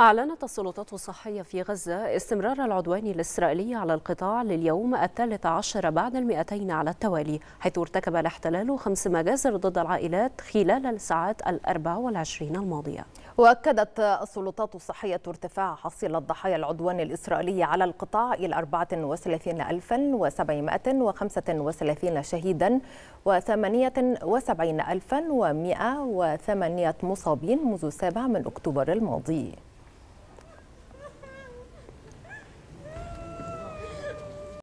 أعلنت السلطات الصحية في غزة استمرار العدوان الإسرائيلي على القطاع لليوم الثالث عشر بعد المئتين على التوالي حيث ارتكب الاحتلال خمس مجازر ضد العائلات خلال الساعات الأربع والعشرين الماضية وأكدت السلطات الصحية ارتفاع حصيلة ضحايا العدوان الإسرائيلي على القطاع إلى 34735 شهيدا و78108 مصابين منذ 7 من أكتوبر الماضي